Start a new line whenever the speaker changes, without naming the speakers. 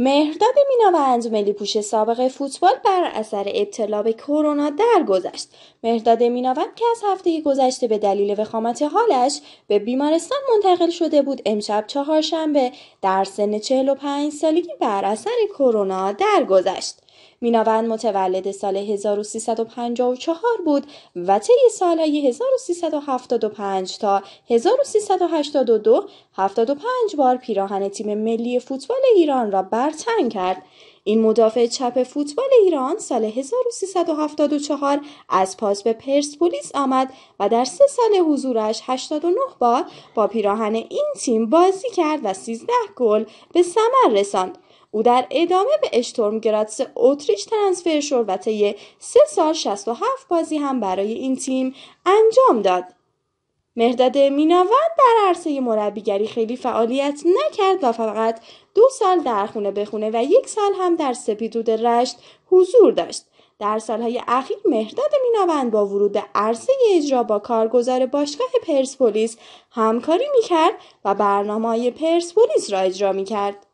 مهرداد میناوند ملی پوش سابق فوتبال بر اثر ابتلا به کرونا درگذشت. مهرداد میناوند که از هفته گذشته به دلیل وخامت حالش به بیمارستان منتقل شده بود امشب چهارشنبه در سن 45 سالگی بر اثر کرونا درگذشت. میناوند متولد سال 1354 بود و طی سالهای 1375 تا 1382 75 بار پیراهن تیم ملی فوتبال ایران را برتن کرد این مدافع چپ فوتبال ایران سال 1374 از پاس به پرسپولیس آمد و در سه سال حضورش 89 بار با پیراهن این تیم بازی کرد و 13 گل به ثمر رساند. او در ادامه به اشتورم گراتس اوتریش ترنسفر شد و طی سه سال 67 بازی هم برای این تیم انجام داد. مهداد میناوند در عرصه مربیگری خیلی فعالیت نکرد و فقط دو سال در خونه بخونه و یک سال هم در سپیدود رشت حضور داشت. در سالهای اخیر مهرداد میناوند با ورود عرصه اجرا با کارگزار باشگاه پرسپولیس همکاری میکرد و برنامه پرسپولیس را اجرا میکرد.